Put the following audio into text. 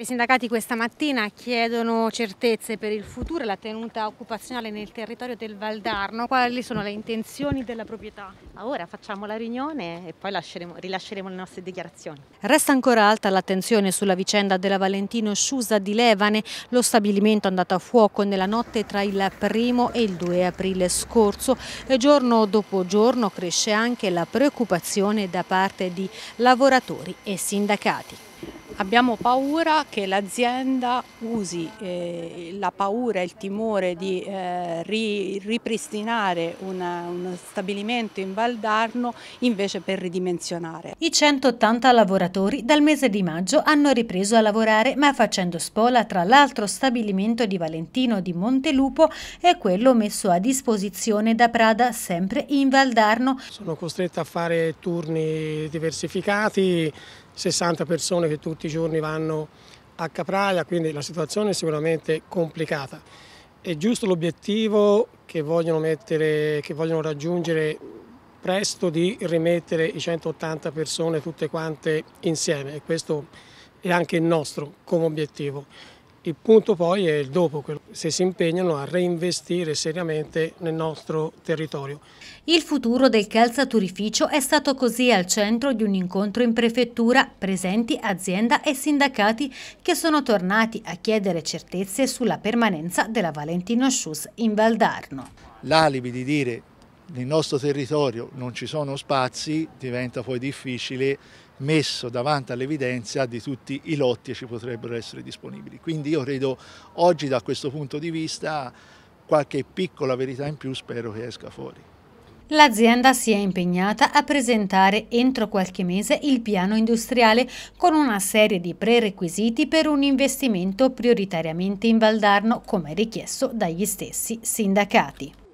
I sindacati questa mattina chiedono certezze per il futuro e la tenuta occupazionale nel territorio del Valdarno. Quali sono le intenzioni della proprietà? Ora facciamo la riunione e poi rilasceremo le nostre dichiarazioni. Resta ancora alta l'attenzione sulla vicenda della Valentino Sciusa di Levane. Lo stabilimento è andato a fuoco nella notte tra il primo e il 2 aprile scorso e giorno dopo giorno cresce anche la preoccupazione da parte di lavoratori e sindacati. Abbiamo paura che l'azienda usi eh, la paura e il timore di eh, ri, ripristinare una, uno stabilimento in Valdarno invece per ridimensionare. I 180 lavoratori dal mese di maggio hanno ripreso a lavorare ma facendo spola tra l'altro stabilimento di Valentino di Montelupo e quello messo a disposizione da Prada sempre in Valdarno. Sono costretta a fare turni diversificati 60 persone che tutti i giorni vanno a Capraia, quindi la situazione è sicuramente complicata. È giusto l'obiettivo che, che vogliono raggiungere presto di rimettere i 180 persone tutte quante insieme e questo è anche il nostro come obiettivo. Il punto poi è il dopo, se si impegnano a reinvestire seriamente nel nostro territorio. Il futuro del calzaturificio è stato così al centro di un incontro in prefettura, presenti azienda e sindacati che sono tornati a chiedere certezze sulla permanenza della Valentino Schuss in Valdarno. L'alibi di dire nel nostro territorio non ci sono spazi diventa poi difficile messo davanti all'evidenza di tutti i lotti che ci potrebbero essere disponibili. Quindi io credo oggi da questo punto di vista qualche piccola verità in più spero che esca fuori. L'azienda si è impegnata a presentare entro qualche mese il piano industriale con una serie di prerequisiti per un investimento prioritariamente in Valdarno come richiesto dagli stessi sindacati.